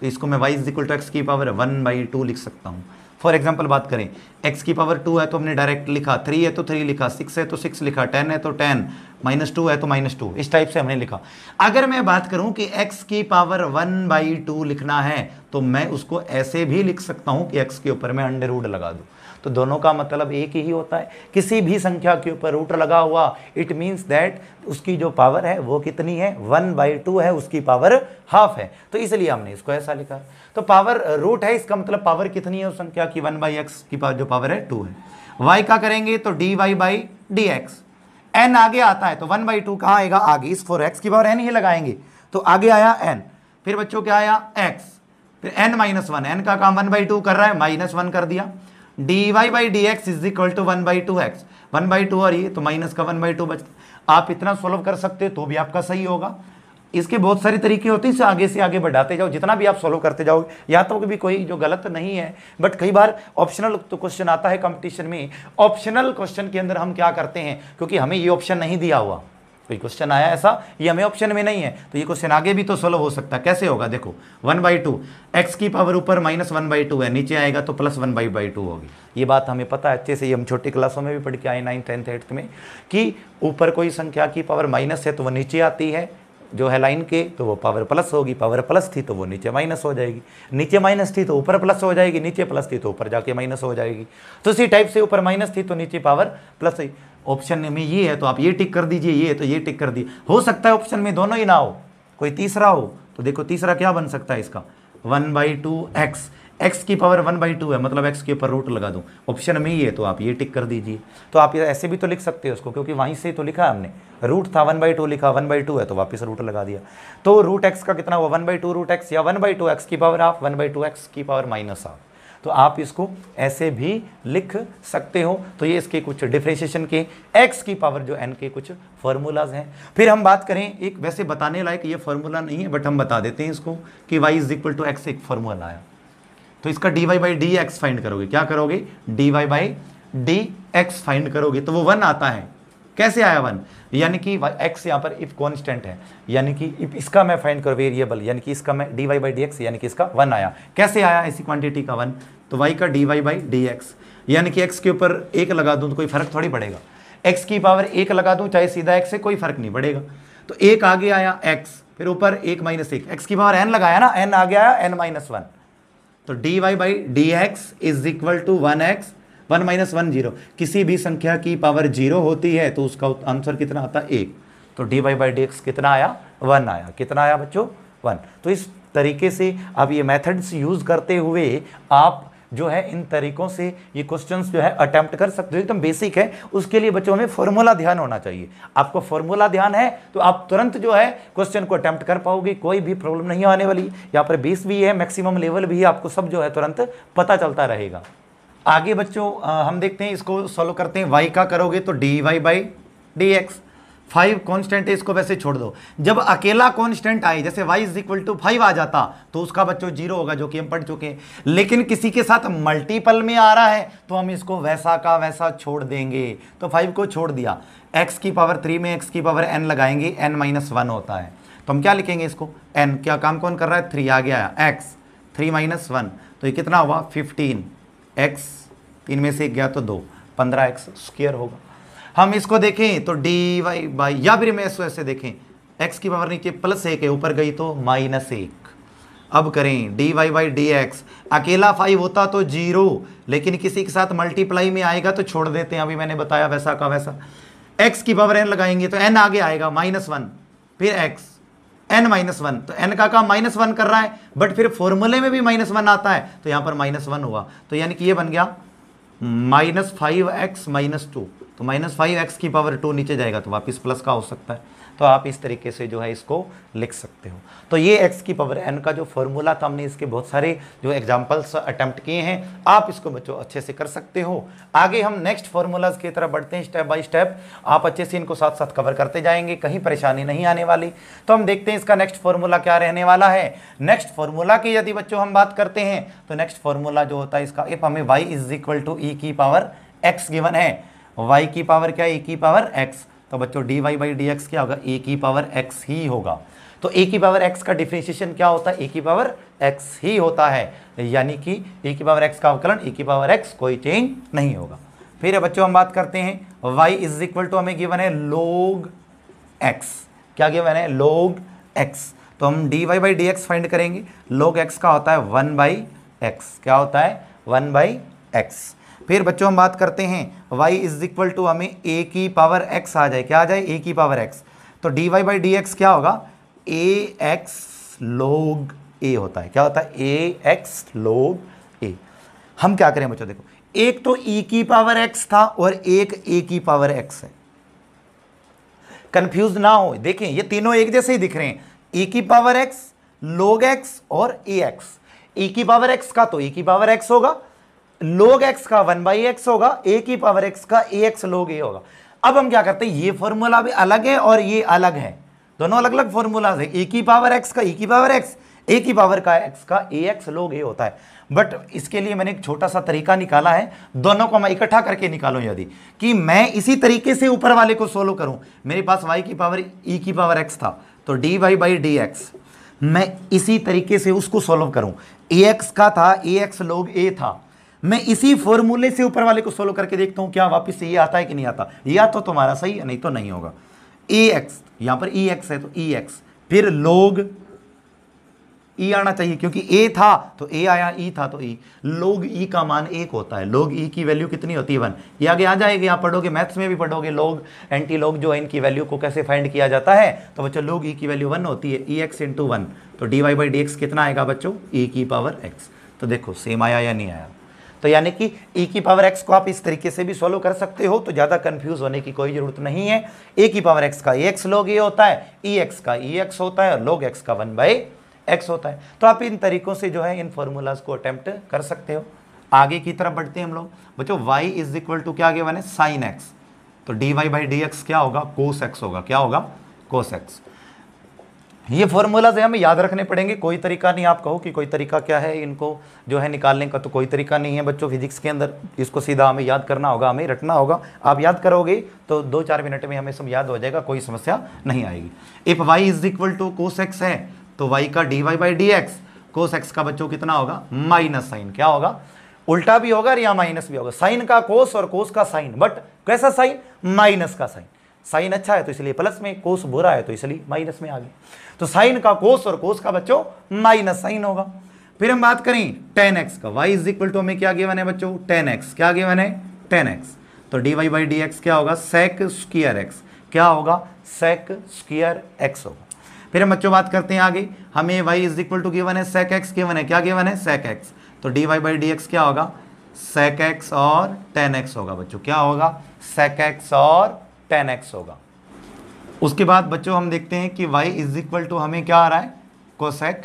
तो इसको मैं y is equal to x की पावर वन बाई टू लिख सकता हूँ फॉर एग्जाम्पल बात करें एक्स की पावर टू है तो हमने डायरेक्ट लिखा थ्री है तो थ्री लिखा सिक्स है तो सिक्स लिखा टेन है तो टेन माइनस टू है तो माइनस टू इस टाइप से हमने लिखा अगर मैं बात करूं कि एक्स की पावर वन बाई टू लिखना है तो मैं उसको ऐसे भी लिख सकता हूं कि एक्स के ऊपर मैं अंडर लगा दूँ तो दोनों का मतलब एक ही होता है किसी भी संख्या के ऊपर रूट लगा हुआ इट मीन्स दैट उसकी जो पावर है वो कितनी है वन बाई टू है उसकी पावर हाफ है तो इसलिए हमने इसको ऐसा लिखा तो पावर रूट है इसका मतलब पावर कितनी है उस संख्या की वन बाई एक्स की पावर जो पावर है टू है वाई का करेंगे तो d y by d x n आगे आता है तो वन बाई टू कहाँ आएगा आगे इस फोर एक्स की पावर एन ही लगाएंगे तो आगे आया एन फिर बच्चों क्या आया एक्स फिर एन माइनस वन एन का काम वन बाई टू कर रहा है माइनस वन कर दिया d y by d x is equal to one by two x one by two और ये तो माइनस का वन बाई टू बचता आप इतना सोल्व कर सकते तो भी आपका सही होगा इसके बहुत सारे तरीके होते हैं इसे आगे से आगे बढ़ाते जाओ जितना भी आप सॉल्व करते जाओगे या तो भी कोई जो गलत नहीं है बट कई बार ऑप्शनल तो क्वेश्चन आता है कंपटीशन में ऑप्शनल क्वेश्चन के अंदर हम क्या करते हैं क्योंकि हमें ये ऑप्शन नहीं दिया हुआ कोई क्वेश्चन आया ऐसा ये हमें ऑप्शन में नहीं है तो ये क्वेश्चन आगे भी तो सोल्व हो सकता है कैसे होगा देखो वन बाई टू एक्स की पावर ऊपर माइनस वन बाई टू है नीचे आएगा तो plus one by by two होगी ये बात हमें पता है अच्छे से ये हम छोटी क्लासों में भी पढ़ के आए नाइन्थ टेंथ एट्थ में कि ऊपर कोई संख्या की पावर माइनस है तो वो नीचे आती है जो है लाइन के तो वो पावर प्लस होगी पावर प्लस थी तो वो नीचे माइनस हो जाएगी नीचे माइनस थी तो ऊपर प्लस हो जाएगी नीचे प्लस थी तो ऊपर जाके माइनस हो जाएगी तो इसी टाइप से ऊपर माइनस थी तो नीचे पावर प्लस हुई ऑप्शन में ये है तो आप ये टिक कर दीजिए ये तो ये टिक कर दिए हो सकता है ऑप्शन में दोनों ही ना हो कोई तीसरा हो तो देखो तीसरा क्या बन सकता है इसका one by two x x की पावर वन बाई टू है मतलब एक्स के ऊपर रूट लगा दूँ ऑप्शन में ही है तो आप ये टिक कर दीजिए तो आप ऐसे भी तो लिख सकते हो उसको क्योंकि वहीं से तो लिखा है हमने रूट था वन बाई टू लिखा वन बाई टू है तो वापस रूट लगा दिया तो रूट एक्स का कितना हुआ one by two root x या वन बाई टू एक्स की power half one by two x की पावर माइनस हाफ तो आप इसको ऐसे भी लिख सकते हो तो ये इसके कुछ डिफ्रेंशिएशन के एक्स की पावर जो एन के कुछ फार्मूलाज हैं फिर हम बात करें एक वैसे बताने लायक ये फार्मूला नहीं है बट हम बता देते हैं इसको कि y is equal to x एक फार्मूला आया तो इसका dy y by d x find करोगे क्या करोगे d y by d x find करोगे तो वो वन आता है कैसे आया वन यानी कि एक्स यहाँ पर इफ कॉन्स्टेंट है यानी कि इफ इसका मैं फाइंड कर वेरिएबल यानी कि इसका मैं d y by d x यानी कि इसका वन आया कैसे आया इसी क्वांटिटी का वन तो वाई का d y by d x यानी कि एक्स के ऊपर एक लगा दूँ तो कोई फर्क थोड़ी पड़ेगा एक्स की पावर एक लगा दूँ चाहे सीधा एक्स से कोई फर्क नहीं पड़ेगा तो एक आगे आया एक्स फिर ऊपर एक माइनस एक एक्स की पावर एन लगाया ना एन आगे आया एन माइनस वन तो d y by d x is equal to one x one minus one zero किसी भी संख्या की पावर जीरो होती है तो उसका आंसर कितना आता है एक तो d y by d x कितना आया वन आया कितना आया बच्चों वन तो इस तरीके से अब ये मेथड्स यूज़ करते हुए आप जो है इन तरीकों से ये क्वेश्चंस जो है अटैम्प्ट कर सकते हो एकदम बेसिक है उसके लिए बच्चों में फॉर्मूला ध्यान होना चाहिए आपको फॉर्मूला ध्यान है तो आप तुरंत जो है क्वेश्चन को अटैम्प्ट कर पाओगे कोई भी प्रॉब्लम नहीं आने वाली यहाँ पर बेस भी है मैक्सिमम लेवल भी है आपको सब जो है तुरंत पता चलता रहेगा आगे बच्चों हम देखते हैं इसको सॉल्व करते हैं वाई का करोगे तो d y by d x five constant है इसको वैसे छोड़ दो जब अकेला कॉन्स्टेंट आए जैसे y is equal to five आ जाता तो उसका बच्चों जीरो होगा जो कि हम पढ़ चुके हैं लेकिन किसी के साथ मल्टीपल में आ रहा है तो हम इसको वैसा का वैसा छोड़ देंगे तो फाइव को छोड़ दिया x की पावर थ्री में x की पावर n लगाएंगे n माइनस वन होता है तो हम क्या लिखेंगे इसको n क्या काम कौन कर रहा है थ्री आ गया एक्स थ्री माइनस वन तो ये कितना हुआ फिफ्टीन एक्स इनमें से एक गया तो दो पंद्रह एक्स स्क्र होगा हम इसको देखें तो डी वाई बाई या फिर मैं ऐसे ऐसे देखें एक्स की पावर नीचे प्लस एक है ऊपर गई तो माइनस एक अब करें d y by d x अकेला फाइव होता तो जीरो लेकिन किसी के साथ मल्टीप्लाई में आएगा तो छोड़ देते हैं अभी मैंने बताया वैसा का वैसा एक्स की पावर एन लगाएंगे तो एन आगे आएगा माइनस वन फिर एक्स एन माइनस वन तो एन का काम माइनस वन कर रहा है बट फिर फॉर्मूले में भी माइनस वन आता है तो यहां पर माइनस वन हुआ तो यानी कि ये बन गया minus five x minus two तो माइनस फाइव एक्स की पावर टू नीचे जाएगा तो वापस प्लस का हो सकता है तो आप इस तरीके से जो है इसको लिख सकते हो तो ये एक्स की पावर एन का जो फॉर्मूला था हमने इसके बहुत सारे जो एग्जाम्पल्स अटैम्प्ट किए हैं आप इसको बच्चों अच्छे से कर सकते हो आगे हम नेक्स्ट फॉर्मूलाज की तरफ बढ़ते हैं स्टेप बाई स्टेप आप अच्छे से इनको साथ साथ कवर करते जाएंगे कहीं परेशानी नहीं आने वाली तो हम देखते हैं इसका नेक्स्ट फॉर्मूला क्या रहने वाला है नेक्स्ट फॉर्मूला की यदि बच्चों हम बात करते हैं तो नेक्स्ट फॉर्मूला जो होता है इसका इफ हमें y is equal to e की पावर एक्स गिवन है वाई की पावर क्या ई e की पावर एक्स तो बच्चों d y by d x क्या होगा ए की पावर एक्स ही होगा तो ए की पावर एक्स का डिफ्रेंशिएशन क्या होता है ए की पावर एक्स ही होता है यानी कि ए की पावर एक्स का अवकलन ए की पावर एक्स कोई चेंज नहीं होगा फिर बच्चों हम बात करते हैं y इज इक्वल टू हमें गिवन है लोग x क्या गिवन है लोग x तो हम d y by d x find करेंगे लोग x का होता है वन बाई एक्स क्या होता है वन बाई एक्स फिर बच्चों हम बात करते हैं y इज इक्वल टू हमें a की पावर x आ जाए क्या आ जाए a की पावर x तो dy y by d x क्या होगा ए एक्स लोग ए होता है क्या होता है ए एक्स लोग ए हम क्या करें बच्चों देखो एक तो ई e की पावर एक्स था और एक a की पावर एक्स है कंफ्यूज ना हो देखें ये तीनों एक जैसे ही दिख रहे हैं e की पावर एक्स लोग एक्स और ए एक्स ई की पावर एक्स का तो ए e की पावर एक्स होगा लोग एक्स का वन बाई एक्स होगा ए की पावर एक्स का ए एक्स लोग ए होगा अब हम क्या करते हैं ये फॉर्मूला भी अलग है और ये अलग है दोनों अलग अलग फॉर्मूला है ए की पावर एक्स का ए e की पावर एक्स ए की पावर का एक्स का ए एक्स लोग ए होता है बट इसके लिए मैंने एक छोटा सा तरीका निकाला है दोनों को मैं इकट्ठा करके निकालूं यदि कि मैं इसी तरीके से ऊपर वाले को सोल्व करूं मेरे पास वाई की पावर ई e की पावर एक्स था तो d y by d x मैं इसी तरीके से उसको सोल्व करूं ए एक्स का था ए एक्स लोग ए था मैं इसी फॉर्मूले से ऊपर वाले को सोल्व करके देखता हूं क्या वापस से ये आता है कि नहीं आता या तो तुम्हारा सही नहीं तो नहीं होगा ए एक्स यहां पर ई एक्स है तो ई एक्स फिर लोग ई e आना चाहिए क्योंकि ए था तो ए आया ई e था तो ई लोग ई का मान एक होता है लोग ई e की वैल्यू कितनी होती है वन ये आगे आ जाएगी यहां पढ़ोगे मैथ्स में भी पढ़ोगे लोग एंटी लोग जो है इनकी वैल्यू को कैसे फाइंड किया जाता है तो बच्चों लोग ई की वैल्यू वन होती है ई एक्स इंटू वन तो d y by d x कितना आएगा बच्चों ई की पावर एक्स तो देखो सेम आया या नहीं आया तो यानी कि e की पावर x को आप इस तरीके से भी सॉल्व कर सकते हो तो ज़्यादा कंफ्यूज होने की कोई ज़रूरत नहीं है ए e की पावर x का एक्स e log ये होता है ई e एक्स का ई एक्स होता है और log x का वन बाई एक्स होता है तो आप इन तरीकों से जो है इन फॉर्मूलाज को अटैम्प्ट कर सकते हो आगे की तरफ बढ़ते हैं हम लोग बच्चों वाई इज इक्वल टू क्या आगे बने साइन एक्स तो d y by d x क्या होगा कोस एक्स होगा क्या होगा कोस एक्स ये फॉर्मूलाज हमें याद रखने पड़ेंगे कोई तरीका नहीं आप कहो कि कोई तरीका क्या है इनको जो है निकालने का तो कोई तरीका नहीं है बच्चों फिजिक्स के अंदर इसको सीधा हमें याद करना होगा हमें रटना होगा आप याद करोगे तो दो चार मिनट में हमें सब याद हो जाएगा कोई समस्या नहीं आएगी if y is equal to cos x है तो वाई का d y by d x cos x का बच्चों कितना होगा माइनस साइन क्या होगा उल्टा भी होगा या माइनस भी होगा साइन का कोस और कोस का साइन बट कैसा साइन माइनस का साइन साइन अच्छा है तो इसलिए प्लस में कोस बुरा है तो इसलिए माइनस में आ गया तो साइन का कोस और कोस का बच्चों माइनस साइन होगा फिर हम बात करें टेन एक्स का वाई इज इक्वल टू हमें क्या गिवन है बच्चों टेन एक्स क्या गिवन है टेन एक्स तो d y by d x क्या होगा सेक स्क्र एक्स क्या होगा सेक स्क्र एक्स होगा फिर हम बच्चों बात करते हैं आगे हमें y is equal to given है सेक एक्स गिवन है क्या गिवन है सेक एक्स तो d y by d x क्या होगा सेक एक्स और टेन एक्स होगा बच्चों क्या होगा सेक एक्स और टेन एक्स होगा उसके बाद बच्चों हम देखते हैं कि y इज इक्वल टू हमें क्या आ रहा है कोसेक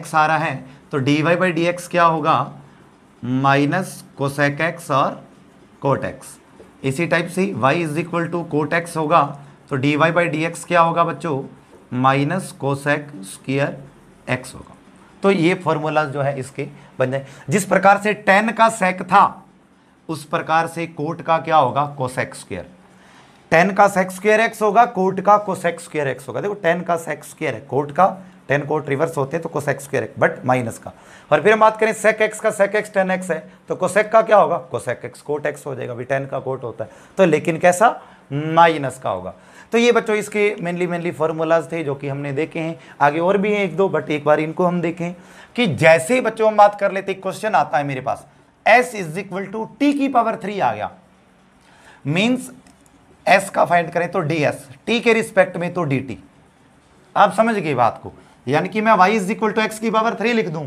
x आ रहा है तो d y by d x क्या होगा माइनस कोसेक एक्स और कोट एक्स इसी टाइप से y is equal to cot x होगा तो d y by d x क्या होगा बच्चों माइनस कोसेक स्क्र एक्स होगा तो ये फॉर्मूला जो है इसके बन जाए जिस प्रकार से टेन का सेक था उस प्रकार से कोट का क्या होगा कोसेक स्क्र टेन का सेक्स स्क्र एक्स होगा कोट का कोसेक्स स्क्र एक्स होगा देखो टेन का सेक्स स्क्र है कोट का टेन कोट रिवर्स होते हैं तो cosec square x but minus का और फिर हम बात करें सेक एक्स का सेक एक्स टेन एक्स है तो कोसेक का क्या होगा कोसेक एक्स कोट एक्स हो जाएगा अभी टेन का कोट होता है तो लेकिन कैसा माइनस का होगा तो ये बच्चों इसके मेनली मेनली फॉर्मूलाज थे जो कि हमने देखे हैं आगे और भी हैं एक दो बट एक बार इनको हम देखें कि जैसे ही बच्चों हम बात कर लेते क्वेश्चन आता है मेरे पास s is equal to t की पावर थ्री आ गया मीन्स एस का फाइंड करें तो डी एस टी के रिस्पेक्ट में तो डी टी आप समझ गए बात को यानी कि मैं y is equal to x की पावर थ्री लिख दूं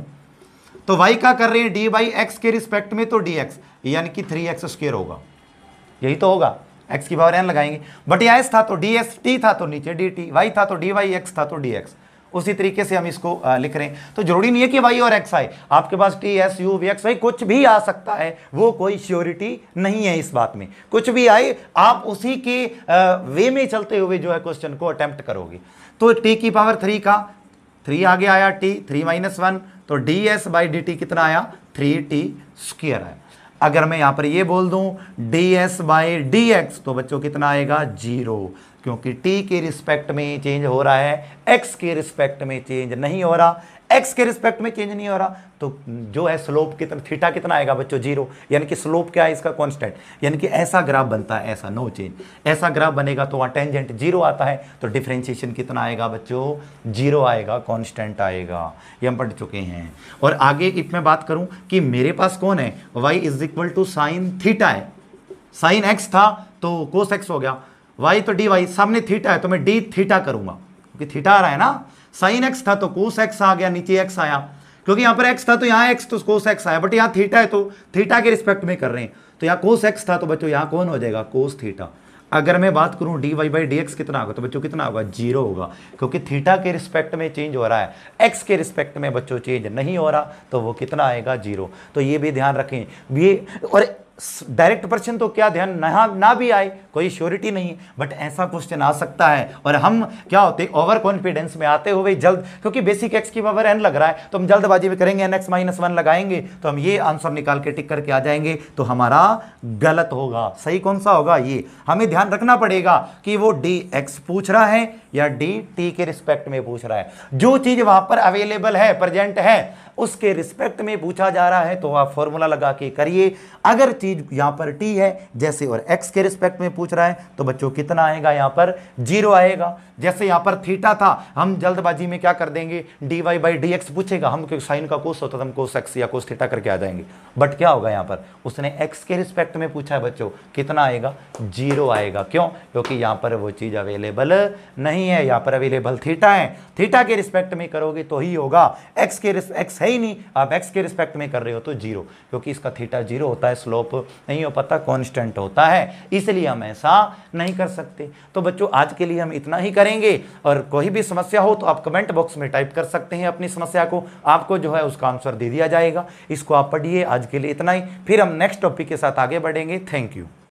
तो वाई का कर रहे हैं डी बाई एक्स के रिस्पेक्ट में तो डी एक्स यानी कि थ्री एक्स स्क्र होगा यही तो होगा एक्स की पावर एन लगाएंगे बट या एस था तो डी एस टी था तो नीचे डी टी वाई था तो डी वाई एक्स था तो डी एक्स उसी तरीके से हम इसको लिख रहे हैं तो जरूरी नहीं है कि वाई और एक्स आए आपके पास t s u v x y कुछ भी आ सकता है वो कोई श्योरिटी नहीं है इस बात में कुछ भी आए आप उसी के वे में चलते हुए जो है क्वेश्चन को अटैम्प्ट करोगे तो टी की पावर थ्री का थ्री आगे आया टी थ्री माइनस वन तो d s by d t कितना आया थ्री टी स्क्र आया अगर मैं यहां पर ये बोल दूं d s by d x तो बच्चों कितना आएगा जीरो क्योंकि टी के रिस्पेक्ट में चेंज हो रहा है एक्स के रिस्पेक्ट में चेंज नहीं हो रहा एक्स के रिस्पेक्ट में चेंज नहीं हो रहा तो जो है स्लोप कितना थीटा कितना आएगा बच्चों जीरो यानी कि स्लोप क्या है इसका कांस्टेंट यानी कि ऐसा ग्राफ बनता है ऐसा नो चेंज ऐसा ग्राफ बनेगा तो वहाँ टेंजेंट जीरो आता है तो डिफ्रेंशिएशन कितना आएगा बच्चों जीरो आएगा कॉन्स्टेंट आएगा ये हम पढ़ चुके हैं और आगे में बात करूँ कि मेरे पास कौन है y is equal to sine theta है साइन एक्स था तो कोस एक्स हो गया वाई तो डी वाई सामने थीटा है तो मैं डी थीटा करूंगा क्योंकि थीटा आ रहा है ना साइन एक्स था तो कोस एक्स आ गया नीचे एक्स आया क्योंकि यहाँ पर एक्स था तो यहाँ एक्स तो कोस एक्स आया बट यहाँ थीटा है तो थीटा के रिस्पेक्ट में कर रहे हैं तो यहाँ कोस एक्स था तो बच्चों यहाँ कौन हो जाएगा कोस थीटा अगर मैं बात करूं d y by d x कितना होगा तो बच्चों कितना होगा जीरो होगा क्योंकि थीटा के रिस्पेक्ट में चेंज हो रहा है एक्स के रिस्पेक्ट में बच्चों चेंज नहीं हो रहा तो वो कितना आएगा जीरो तो ये भी ध्यान रखें ये और डायरेक्ट प्रश्न तो क्या ध्यान ना ना भी आए कोई श्योरिटी नहीं बट ऐसा क्वेश्चन आ सकता है और हम क्या होते ओवर कॉन्फिडेंस में आते हुए जल्द क्योंकि बेसिक एक्स की पावर एन लग रहा है तो हम जल्दबाजी में करेंगे एन एक्स माइनस वन लगाएंगे तो हम ये आंसर निकाल के टिक करके आ जाएंगे तो हमारा गलत होगा सही कौन सा होगा ये हमें ध्यान रखना पड़ेगा कि वो डी एक्स पूछ रहा है या डी टी के रिस्पेक्ट में पूछ रहा है जो चीज़ वहां पर अवेलेबल है प्रेजेंट है उसके रिस्पेक्ट में पूछा जा रहा है तो आप फॉर्मूला लगा के करिए अगर चीज़ यहां पर टी है जैसे और एक्स के रिस्पेक्ट में पूछ रहा है तो बच्चों कितना आएगा यहां पर जीरो आएगा जैसे यहां पर थीटा था हम जल्दबाजी में क्या कर देंगे d y by d x पूछेगा हम साइन का कोस होता तो हम कोस एक्स या कोस थीटा करके आ जाएंगे बट क्या होगा यहां पर उसने एक्स के रिस्पेक्ट में पूछा है बच्चों कितना आएगा जीरो आएगा क्यों क्योंकि यहां पर वो चीज़ अवेलेबल नहीं नहीं है यहाँ पर अवेलेबल थीटा है थीटा के रिस्पेक्ट में करोगे तो ही होगा एक्स के एक्स है ही नहीं आप एक्स के रिस्पेक्ट में कर रहे हो तो जीरो क्योंकि इसका थीटा जीरो होता है स्लोप नहीं हो पाता कॉन्स्टेंट होता है इसलिए हम ऐसा नहीं कर सकते तो बच्चों आज के लिए हम इतना ही करेंगे और कोई भी समस्या हो तो आप कमेंट बॉक्स में टाइप कर सकते हैं अपनी समस्या को आपको जो है उसका आंसर दे दिया जाएगा इसको आप पढ़िए आज के लिए इतना ही फिर हम नेक्स्ट टॉपिक के साथ आगे बढ़ेंगे थैंक यू